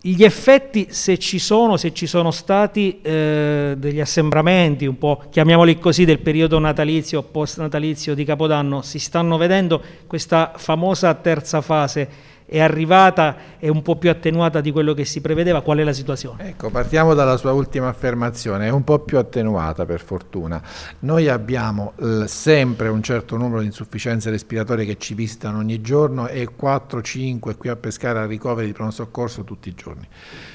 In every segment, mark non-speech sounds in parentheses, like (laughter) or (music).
gli effetti, se ci sono, se ci sono stati eh, degli assembramenti, un po' chiamiamoli così, del periodo natalizio, post natalizio di Capodanno, si stanno vedendo questa famosa terza fase è arrivata è un po' più attenuata di quello che si prevedeva, qual è la situazione? Ecco, partiamo dalla sua ultima affermazione, è un po' più attenuata per fortuna. Noi abbiamo eh, sempre un certo numero di insufficienze respiratorie che ci vistano ogni giorno e 4-5 qui a Pescara a ricoveri di pronto soccorso tutti i giorni.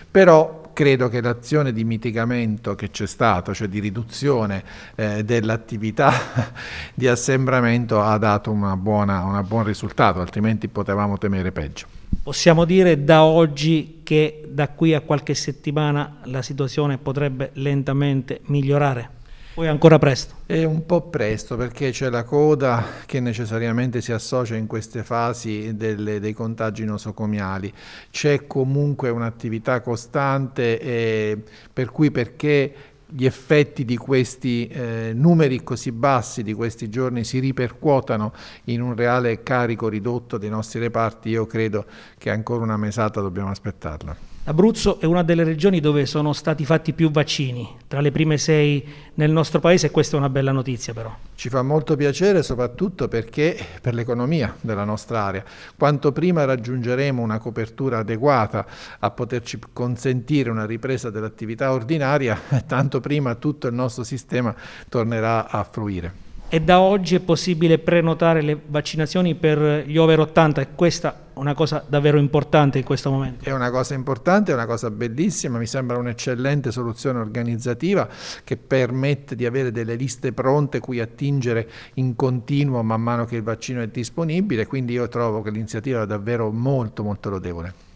Però credo che l'azione di mitigamento che c'è stata, cioè di riduzione eh, dell'attività (laughs) di assembramento, ha dato un buon risultato, altrimenti potevamo temere peggio. Possiamo dire da oggi che da qui a qualche settimana la situazione potrebbe lentamente migliorare? O è ancora presto? È un po' presto perché c'è la coda che necessariamente si associa in queste fasi delle, dei contagi nosocomiali. C'è comunque un'attività costante eh, per cui perché gli effetti di questi eh, numeri così bassi di questi giorni si ripercuotano in un reale carico ridotto dei nostri reparti, io credo che ancora una mesata dobbiamo aspettarla. L'Abruzzo è una delle regioni dove sono stati fatti più vaccini, tra le prime sei nel nostro paese, e questa è una bella notizia però. Ci fa molto piacere soprattutto perché per l'economia della nostra area. Quanto prima raggiungeremo una copertura adeguata a poterci consentire una ripresa dell'attività ordinaria, (laughs) tanto prima tutto il nostro sistema tornerà a fruire. E da oggi è possibile prenotare le vaccinazioni per gli over 80 e questa una cosa davvero importante in questo momento. È una cosa importante, è una cosa bellissima, mi sembra un'eccellente soluzione organizzativa che permette di avere delle liste pronte cui attingere in continuo man mano che il vaccino è disponibile, quindi io trovo che l'iniziativa è davvero molto molto lodevole.